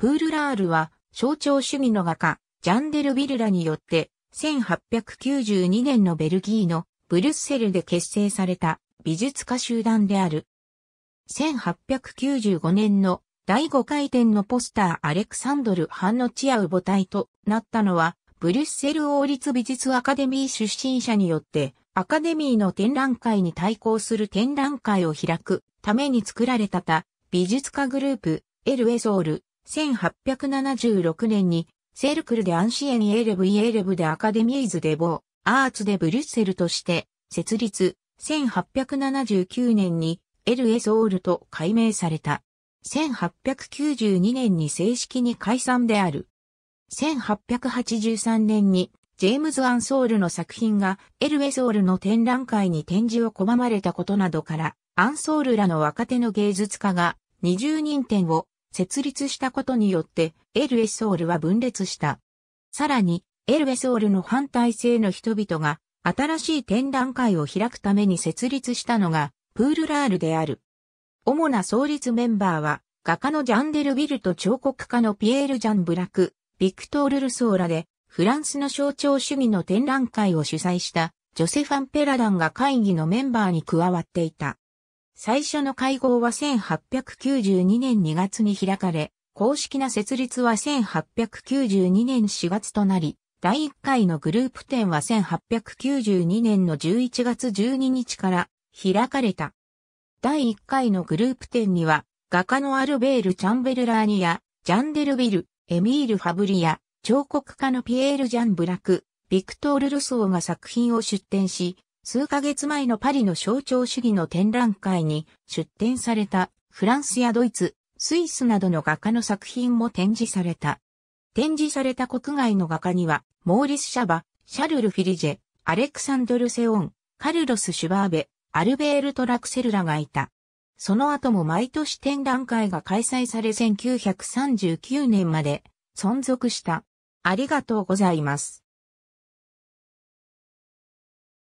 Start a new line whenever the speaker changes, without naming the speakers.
プールラールは象徴主義の画家、ジャンデルビルラによって、1892年のベルギーのブリュッセルで結成された美術家集団である。1895年の第5回転のポスターアレクサンドル・ハンノチアウ母体となったのは、ブリュッセル王立美術アカデミー出身者によって、アカデミーの展覧会に対抗する展覧会を開くために作られたた美術家グループ、エル・エゾール、1876年に、セルクルでアンシエン・エレブ・イエレブでアカデミーズ・デ・ボー、アーツ・でブリュッセルとして設立、1879年にエル・エ・ソールと改名された。1892年に正式に解散である。1883年にジェームズ・アン・ソールの作品がエル・エ・ソールの展覧会に展示を拒まれたことなどから、アンソールらの若手の芸術家が20人展を設立したことによって、エル・エソールは分裂した。さらに、エル・エソールの反体制の人々が、新しい展覧会を開くために設立したのが、プールラールである。主な創立メンバーは、画家のジャンデルビルと彫刻家のピエール・ジャン・ブラク、ビクトール・ルソーラで、フランスの象徴主義の展覧会を主催した、ジョセファン・ペラダンが会議のメンバーに加わっていた。最初の会合は1892年2月に開かれ、公式な設立は1892年4月となり、第1回のグループ展は1892年の11月12日から開かれた。第1回のグループ展には、画家のアルベール・チャンベルラーニや、ジャンデルビル、エミール・ファブリア、彫刻家のピエール・ジャン・ブラク、ビクトール・ルソーが作品を出展し、数ヶ月前のパリの象徴主義の展覧会に出展されたフランスやドイツ、スイスなどの画家の作品も展示された。展示された国外の画家には、モーリス・シャバ、シャルル・フィリジェ、アレクサンドル・セオン、カルロス・シュバーベ、アルベールト・ラクセルラがいた。その後も毎年展覧会が開催され1939年まで存続した。ありがとうございます。